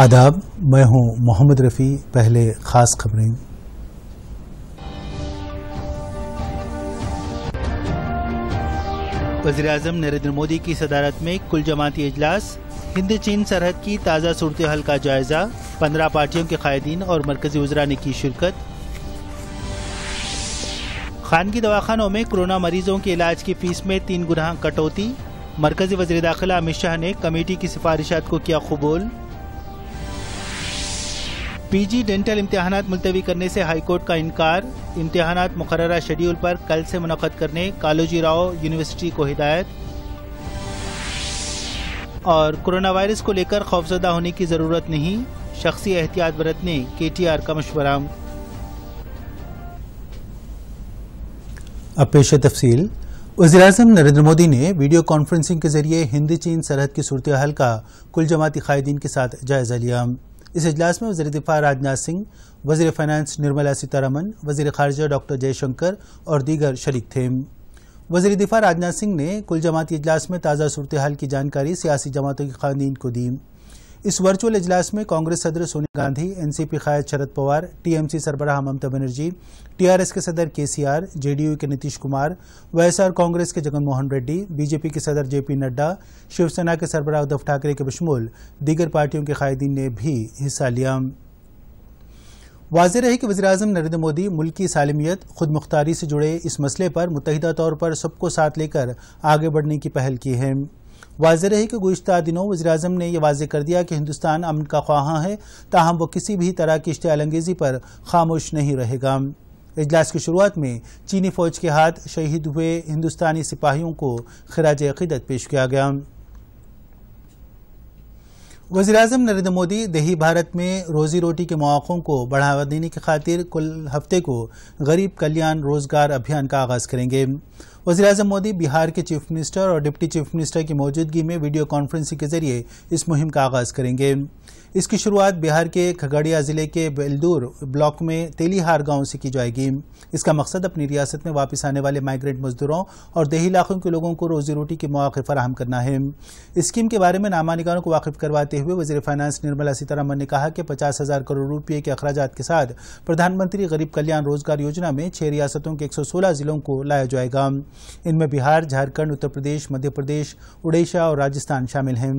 आदाब मैं हूं मोहम्मद रफ़ी पहले ख़ास खबरें वजी अजम नरेंद्र मोदी की सदारत में कुल जमाती अजलास हिंद चीन सरहद की ताज़ा सूरत हाल का जायजा पंद्रह पार्टियों के कायदीन और मरकजी उजरा ने की शिरकत खानगी दवाखानों में कोरोना मरीजों के इलाज की फीस में तीन गुना कटौती मरकजी वजी दाखिला अमित शाह ने कमेटी की सिफारिशात को किया कबूल पीजी डेंटल इम्तहान मुलतवी करने से हाईकोर्ट का इनकार इम्तहान मुकर शेड्यूल पर कल से मुनद करने कालोजी राव यूनिवर्सिटी को हिदायत और कोरोना वायरस को लेकर खौफजदा होने की ज़रूरत नहीं शख्सी एहतियात बरतने के टी आर का मशवरा अब पेश तफसील वजी अजम नरेंद्र मोदी ने वीडियो कॉन्फ्रेंसिंग के जरिए हिंदी चीन सरहद की सूरत हाल का कुल जमाती कायदीन के साथ जायजा लिया इस अजलास में वजी दिफा राजनाथ सिंह वजीर फाइनेंस निर्मला सीतारमन वजीर खारजा डॉक्टर जयशंकर और दीगर शरीक थे वजी दिफा राजनाथ सिंह ने कुल जमाती अजलास में ताज़ा सूरत हाल की जानकारी सियासी जमातों की खानदीन को दी इस वर्चुअल इजलास में कांग्रेस सदर सोनिया गांधी एनसीपी खायद शरद पवार टीएमसी सरबराह ममता बनर्जी टीआरएस के सदर केसीआर जेडीयू के नीतीश कुमार वाईएसआर कांग्रेस के जगनमोहन रेड्डी बीजेपी के सदर जेपी नड्डा शिवसेना के सरबराह उद्धव ठाकरे के बशमूल दीगर पार्टियों के कायदीन ने भी हिस्सा लिया वाज रहे कि वजी अजम नरेंद्र मोदी मुल्क की सालमियत खुद मुख्तारी से जुड़े इस मसले पर मुतहदा तौर पर सबको साथ लेकर आगे बढ़ने की पहल की है वाजह रही कि गुज्त दिनों वजी अजम ने यह वाजे कर दिया कि हिंदुस्तान अमन का ख्वाहा है ताहम वो किसी भी तरह की अंगेजी पर खामोश नहीं रहेगा इजलास की शुरुआत में चीनी फौज के हाथ शहीद हुए हिंदुस्तानी सिपाहियों को खराज अकीदत पेश किया गया वजी अजम नरेंद्र मोदी दही भारत में रोजी रोटी के मौक़ों को बढ़ावा देने की खातिर कुल हफ्ते को गरीब कल्याण रोजगार अभियान का आगाज़ करेंगे वजी अजम मोदी बिहार के चीफ मिनिस्टर और डिप्टी चीफ मिनिस्टर की मौजूदगी में वीडियो कॉन्फ्रेंसिंग के जरिए इस मुहिम का आगाज करेंगे इसकी शुरुआत बिहार के खगड़िया जिले के बेलदूर ब्लॉक में तेलीहार गांव से की जाएगी इसका मकसद अपनी रियासत में वापस आने वाले माइग्रेंट मजदूरों और देही इलाकों के लोगों को रोजी रोटी के मौके फराहम करना है स्कीम के बारे में नामा निगारों को वाकिफ करवाते हुए वजी फाइनेंस निर्मला सीतारामन ने कहा कि पचास हजार करोड़ रुपये के अखराज के साथ प्रधानमंत्री गरीब कल्याण रोजगार योजना में छह रियासतों के एक जिलों को लाया जाएगा इनमें बिहार झारखंड उत्तर प्रदेश मध्य प्रदेश उड़ीसा और राजस्थान शामिल हैं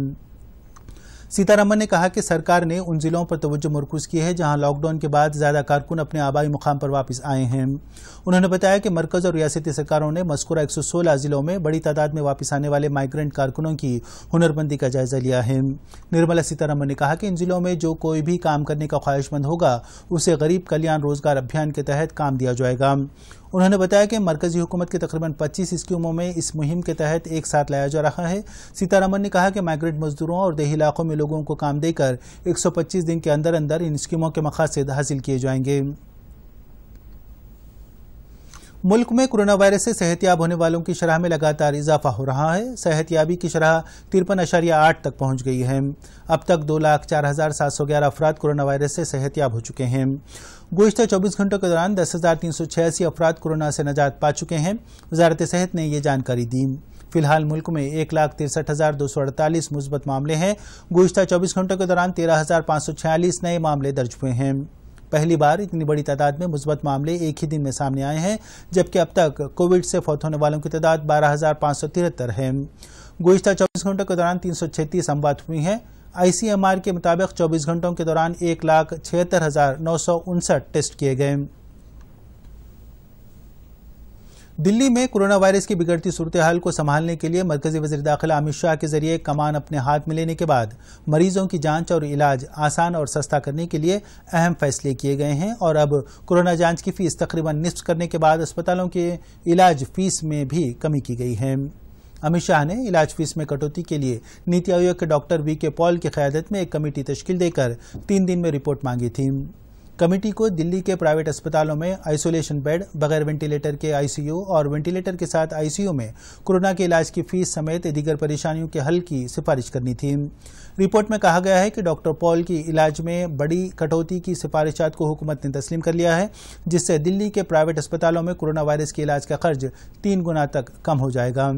सीतारामन ने कहा कि सरकार ने उन जिलों पर तवज्जो मरकूज की है जहां लॉकडाउन के बाद ज्यादा कारकुन अपने आबाई मुकाम पर वापस आए हैं उन्होंने बताया कि मरकज और रियासती सरकारों ने मस्कुरा 116 जिलों में बड़ी तादाद में वापस आने वाले माइग्रेंट कारकुनों की हुनरबंदी का जायजा लिया है निर्मला सीतारामन ने कहा कि इन जिलों में जो कोई भी काम करने का ख्वाहिशमंद होगा उसे गरीब कल्याण रोजगार अभियान के तहत काम दिया जाएगा उन्होंने बताया कि मरकजी हुकूमत की तकरीबन 25 स्कीमों में इस मुहिम के तहत एक साथ लाया जा रहा है सीतारामन ने कहा कि माइग्रेंट मजदूरों और देही इलाकों में लोगों को काम देकर 125 दिन के अंदर अंदर इन स्कीमों के मकासद हासिल किए जाएंगे मुल्क में कोरोना वायरस से सेहतियाब होने वालों की शरह में लगातार इजाफा हो रहा है सेहतियाबी की शरह तिरपन अशारिया आठ तक पहुंच गई है अब तक दो लाख चार हजार सात सौ ग्यारह अफराद कोरोना वायरस से सेहतियाब हो चुके हैं गुजत चौबीस घंटों के दौरान दस हजार तीन सौ छियासी अफराद कोरोना से नजात पा चुके हैं वजारत सेहत ने यह जानकारी दी फिलहाल मुल्क में एक लाख तिरसठ हजार दो सौ अड़तालीस मुस्बत मामले हैं गुजत चौबीस घंटों के दौरान तेरह हजार पांच सौ छियालीस नए मामले दर्ज हुए हैं पहली बार इतनी बड़ी तादाद में मुस्बत मामले एक ही दिन में सामने आए हैं जबकि अब तक कोविड से फौत होने वालों की तादाद बारह है गुजत चौबीस घंटों के दौरान तीन सौ छत्तीस अमवात हुई हैं आईसीएमआर के मुताबिक 24 घंटों के दौरान एक लाख छिहत्तर हजार नौ सौ उनसठ टेस्ट किए गए दिल्ली में कोरोना वायरस की बिगड़ती सूरत हाल को संभालने के लिए मरकजी वजी दाखिला अमित शाह के जरिए कमान अपने हाथ में लेने के बाद मरीजों की जांच और इलाज आसान और सस्ता करने के लिए अहम फैसले किए गए हैं और अब कोरोना जांच की फीस तकरीबन निस्फ करने के बाद अस्पतालों के इलाज फीस में भी कमी की गई है अमित शाह ने इलाज फीस में कटौती के लिए नीति आयोग के डॉक्टर वी के पॉल की क्यादत में एक कमेटी तश्कील देकर तीन दिन में रिपोर्ट मांगी थी कमेटी को दिल्ली के प्राइवेट अस्पतालों में आइसोलेशन बेड बगैर वेंटिलेटर के आईसीयू और वेंटिलेटर के साथ आईसीयू में कोरोना के इलाज की फीस समेत दीगर परेशानियों के हल की सिफारिश करनी थी रिपोर्ट में कहा गया है कि डॉक्टर पॉल की इलाज में बड़ी कटौती की सिफारिशात को हुकूमत ने तस्लीम कर लिया है जिससे दिल्ली के प्राइवेट अस्पतालों में कोरोना वायरस के इलाज का खर्च तीन गुना तक कम हो जाएगा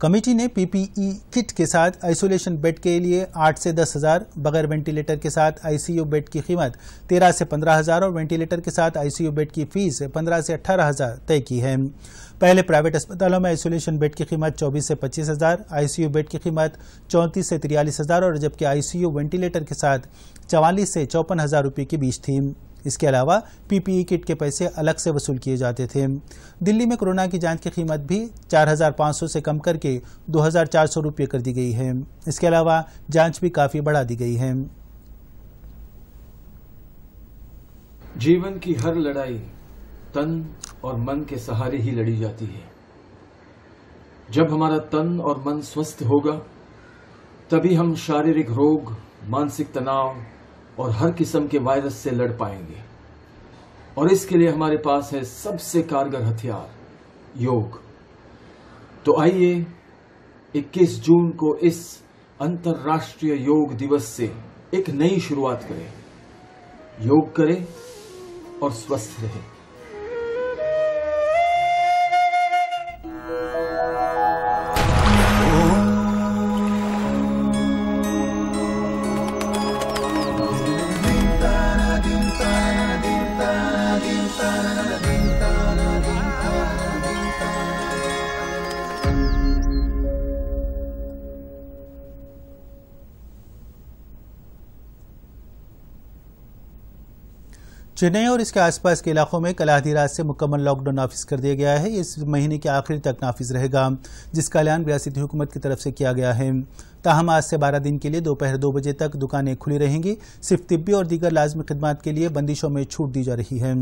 कमेटी ने पीपीई किट के साथ आइसोलेशन बेड के लिए आठ से दस हजार बगैर वेंटिलेटर के साथ आईसीयू बेड की कीमत तेरह से पंद्रह हजार और वेंटिलेटर के साथ आईसीयू बेड की फीस पंद्रह से अट्ठारह हजार तय की है पहले प्राइवेट अस्पतालों में आइसोलेशन बेड की कीमत चौबीस से पच्चीस हजार आईसीयू बेड की कीमत चौंतीस से तिरयालीस हजार और जबकि आईसीयू वेंटिलेटर के साथ चवालीस से चौपन हजार रुपये के बीच थी इसके अलावा पीपीई किट के पैसे अलग से वसूल किए जाते थे दिल्ली में कोरोना की जांच की कीमत भी 4,500 से कम करके 2,400 रुपये कर दी गई है इसके अलावा जांच भी काफ़ी बढ़ा दी गई है जीवन की हर लड़ाई तन और मन के सहारे ही लड़ी जाती है जब हमारा तन और मन स्वस्थ होगा तभी हम शारीरिक रोग मानसिक तनाव और हर किस्म के वायरस से लड़ पाएंगे और इसके लिए हमारे पास है सबसे कारगर हथियार योग तो आइए 21 जून को इस अंतर्राष्ट्रीय योग दिवस से एक नई शुरुआत करें योग करें और स्वस्थ रहें चेन्नई और इसके आसपास के इलाकों में कल आधी रात से मुकम्मल लॉकडाउन नाफिज कर दिया गया है इस महीने के आखिर तक नाफिज रहेगा जिसका ऐलान रियाती हुकूमत की तरफ से किया गया है ताहम आज से बारह दिन के लिए दोपहर दो बजे तक दुकानें खुली रहेंगी सिर्फ तिब्बी और दीगर लाजमी खदमात के लिए बंदिशों में छूट दी जा रही है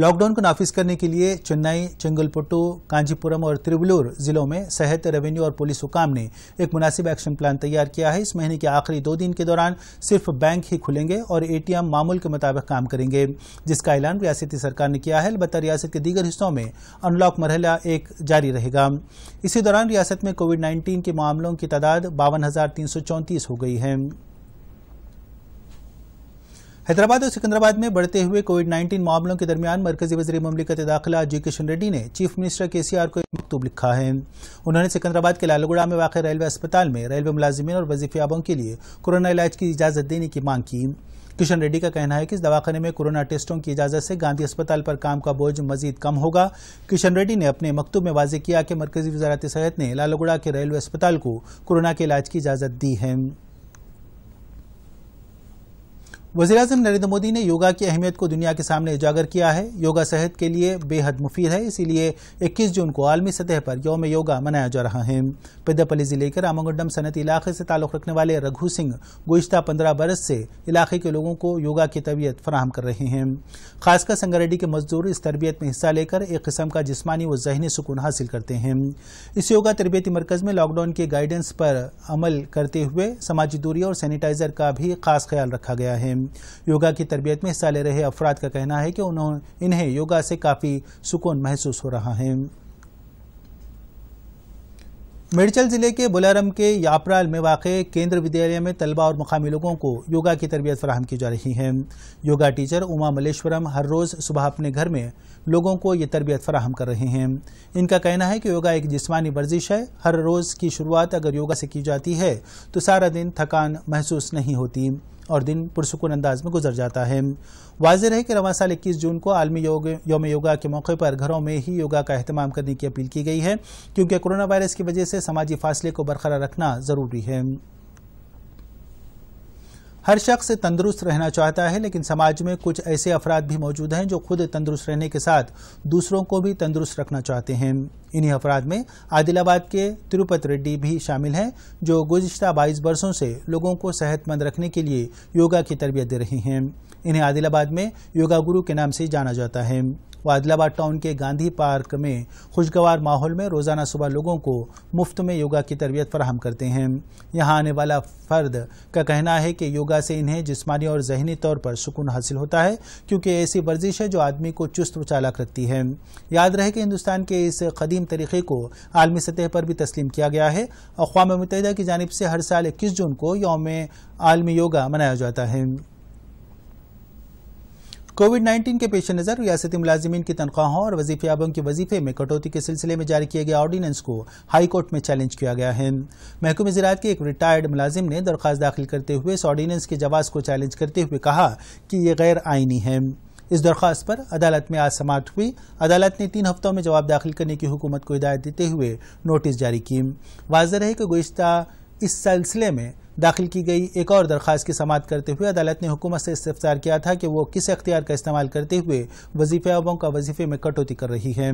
लॉकडाउन को नाफिज करने के लिए चेन्नई चेंगलपट्टू कांजीपुरम और त्रिबलूर जिलों में सेहत रेवेन्यू और पुलिस हुकाम ने एक मुनासिब एक्शन प्लान तैयार किया है इस महीने के आखिरी दो दिन के दौरान सिर्फ बैंक ही खुलेंगे और एटीएम मामूल के मुताबिक काम करेंगे जिसका ऐलान रियासती सरकार ने किया है अलबत्त रियासत के दीगर हिस्सों में अनलॉक मरहला एक जारी रहेगा इसी दौरान रियासत में कोविड नाइन्टीन के मामलों की तादाद बावन हो गई है हैदराबाद और सिकंदराबाद में बढ़ते हुए कोविड 19 मामलों के दरमियान मरकजी वजी ममलिकत दाखिला जी किशन रेड्डी ने चीफ मिनिस्टर के सी आर को एक मकतूब लिखा है उन्होंने सिकंदराबाद के लालगुड़ा में वाक़ रेलवे अस्पताल में रेलवे मुलाजमन और वजीफियाबों के लिए कोरोना इलाज की इजाज़त देने की मांग की किशन रेड्डी का कहना है कि इस दवाखाने में कोरोना टेस्टों की इजाजत से गांधी अस्पताल पर काम का बोझ मजीद कम होगा किशन रेड्डी ने अपने मकतूब में वाजे किया कि मरकजी वजारत सेहत ने लालगुड़ा के रेलवे अस्पताल को कोरोना के इलाज की इजाजत दी है वजी अजम नरेंद्र मोदी ने योगा की अहमियत को दुनिया के सामने उजागर किया है योगा सेहत के लिए बेहद मुफीद है इसीलिए 21 जून को आलमी सतह पर यौम योगा मनाया जा रहा है पेद्दापल्ली जिले के रामागुंडम सनती इलाके से ताल्लुक़ रखने वाले रघु सिंह गुज्तर पंद्रह बरस से इलाके के लोगों को योगा की तबीयत फराहम कर रहे हैं खासकर संगारेड्डी के मजदूर इस तरबियत में हिस्सा लेकर एक किस्म का जिसमानी व जहनी सुकून हासिल करते हैं इस योगा तरबियती मरकज़ में लॉकडाउन के गाइडेंस पर अमल करते हुए समाजी दूरी और सैनिटाइज़र का भी खास ख्याल रखा गया है योगा की तरबियत में हिस्सा ले रहे अफराद का कहना है कि उन्होंने इन्हें योगा से काफ़ी सुकून महसूस हो रहा है मेडचल ज़िले के बुलारम के यापराल में वाक़ केंद्र विद्यालय में तलबा और मुकामी लोगों को योगा की तरबियत फराहम की जा रही है योगा टीचर उमा मलेश्वरम हर रोज़ सुबह अपने घर में लोगों को ये तरबियत फराहम कर रहे हैं इनका कहना है कि योगा एक जिस्मानी वर्जिश है हर रोज़ की शुरुआत अगर योगा से की जाती है तो सारा दिन थकान महसूस नहीं होती और दिन पुरसकून अंदाज में गुजर जाता है वाज रहे कि रवा साल इक्कीस जून को आलमी योग योम योगा के मौके पर घरों में ही योगा का अहतमाम करने की अपील की गई है क्योंकि कोरोना वायरस की वजह से समाजी फासले को बरकरार रखना ज़रूरी है हर शख्स तंदुरुस्त रहना चाहता है लेकिन समाज में कुछ ऐसे अफराद भी मौजूद हैं जो खुद तंदुरुस्त रहने के साथ दूसरों को भी तंदुरुस्त रखना चाहते हैं इन्हीं अफराद में आदिलाबाद के तिरुपति रेड्डी भी शामिल हैं जो गुजशत बाईस वर्षों से लोगों को सेहतमंद रखने के लिए योगा की तरबियत दे रहे हैं इन्हें आदिलाबाद में योगा गुरु के नाम से जाना जाता है व आदिलाबाद टाउन के गांधी पार्क में खुशगवार माहौल में रोज़ाना सुबह लोगों को मुफ्त में योगा की तरबियत फराहम करते हैं यहाँ आने वाला फ़र्द का कहना है कि योगा से इन्हें जिसमानी और जहनी तौर पर सुकून हासिल होता है क्योंकि ऐसी वर्जिश है जो आदमी को चुस्त व चालाक रखती है याद रहे कि हिंदुस्तान के इस कदीम तरीक़े को आलमी सतह पर भी तस्लीम किया गया है अकवा मुतहदा की जानब से हर साल इक्कीस जून को यौम आलमी योगा मनाया जाता है कोविड 19 के पेश नज़र रियासती मुलाजमीन की तनख्वाहों और वजीफे के वजीफे में कटौती के सिलसिले में जारी किए गए ऑर्डीनेंस को हाईकोर्ट में चैलेंज किया गया है महकमे ज़रात के एक रिटायर्ड मुलाजिम ने दरख्वास्त दाखिल करते हुए इस ऑर्डीनेंस के जवाब को चैलेंज करते हुए कहा कि ये गैर आइनी है इस दरख्वास्त पर अदालत में आज समाप्त हुई अदालत ने तीन हफ्तों में जवाब दाखिल करने की हुकूमत को हिदायत देते हुए नोटिस जारी की वाजह रहे कि गुज्त इस सिलसिले में दाखिल की गई एक और दरख्वास्त की समात करते हुए अदालत ने हुकूमत से इस्तफसार किया था कि वो किस अख्तियार का इस्तेमाल करते हुए वजीफेबों का वजीफे में कटौती कर रही है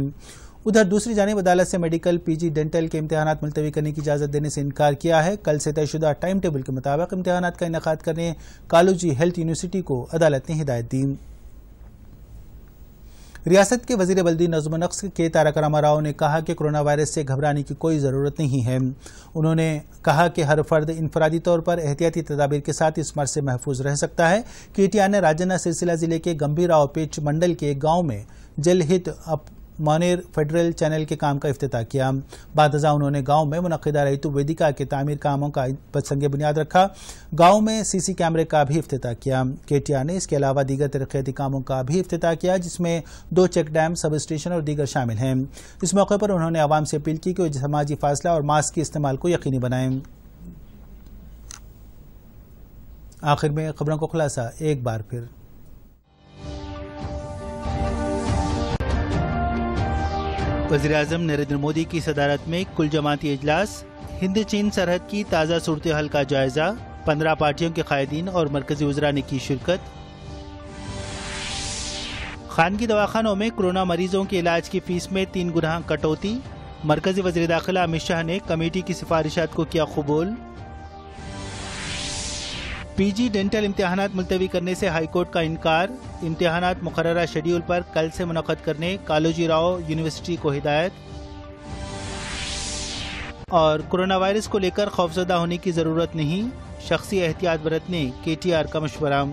उधर दूसरी जानब अदालत से मेडिकल पीजी डेंटल के इम्तहान मुलतवी करने की इजाज़त देने से इनकार किया है कल से तयशुदा टाइम टेबल के मुताबिक इम्तहान का इनका करने कालोजी हेल्थ यूनिवर्सिटी को अदालत ने हिदायत दी रियासत के वजीर बल्दी नजम नक्स के तारक रामा राव ने कहा कि कोरोना वायरस से घबराने की कोई ज़रूरत नहीं है उन्होंने कहा कि हर फर्द इनफरादी तौर पर एहतियाती तदाबीर के साथ इस मर्ज से महफूज रह सकता है केटिया ने राजना सिलसिला ज़िले के गंभीर राव पेच मंडल के एक गाँव में जलहित मानेर फेडरल चैनल के काम का अफ्ताह किया बादजा उन्होंने गांव में मुनदा तो वेदिका के तामीर कामों का बसंग बुनियाद रखा गांव में सीसी कैमरे का भी अफ्ताह किया केटीआर ने इसके अलावा दीगर तरक्याती कामों का भी अफ्ताह किया जिसमें दो चेक डैम सब स्टेशन और दीगर शामिल हैं इस मौके पर उन्होंने आवाम से अपील की कि वह समाजी फासला और मास्क के इस्तेमाल को यकीनी बनाएं आखिर में खबरों को खुलासा एक बार फिर वजी अजम नरेंद्र मोदी की सदारत में कुल जमाती अजलास हिंद चीन सरहद की ताज़ा सूरत हाल का जायजा पंद्रह पार्टियों के कायदीन और मरकजी उजरा ने की शिरकत खानगी दवाखानों में कोरोना मरीजों के इलाज की फीस में तीन गुना कटौती मरकजी वजी दाखिला अमित शाह ने कमेटी की सिफारिशात को किया कबूल पीजी डेंटल इम्तहान मुलतवी करने से हाईकोर्ट का इनकार इम्तहान मुकर शेड्यूल पर कल से मुनद करने कालोजी राव यूनिवर्सिटी को हिदायत और कोरोना वायरस को लेकर खौफजदा होने की ज़रूरत नहीं शख्सी एहतियात बरतने के टी आर का मशवरा